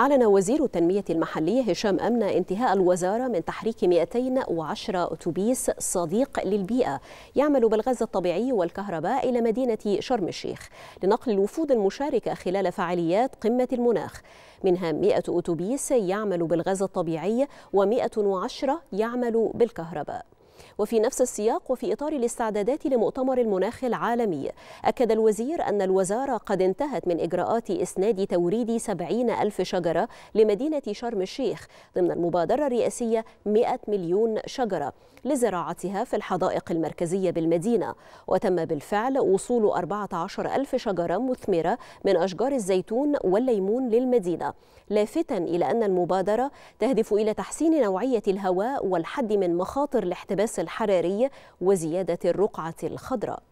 أعلن وزير التنمية المحلية هشام أمنة انتهاء الوزارة من تحريك 210 أتوبيس صديق للبيئة يعمل بالغاز الطبيعي والكهرباء إلى مدينة شرم الشيخ لنقل الوفود المشاركة خلال فعاليات قمة المناخ منها 100 أتوبيس يعمل بالغاز الطبيعي و110 يعمل بالكهرباء وفي نفس السياق وفي إطار الاستعدادات لمؤتمر المناخ العالمي أكد الوزير أن الوزارة قد انتهت من إجراءات إسناد توريد 70 ألف شجرة لمدينة شرم الشيخ ضمن المبادرة الرئاسية 100 مليون شجرة لزراعتها في الحدائق المركزية بالمدينة وتم بالفعل وصول 14 ألف شجرة مثمرة من أشجار الزيتون والليمون للمدينة لافتا إلى أن المبادرة تهدف إلى تحسين نوعية الهواء والحد من مخاطر الاحتباس الأحداث الحراري وزيادة الرقعة الخضراء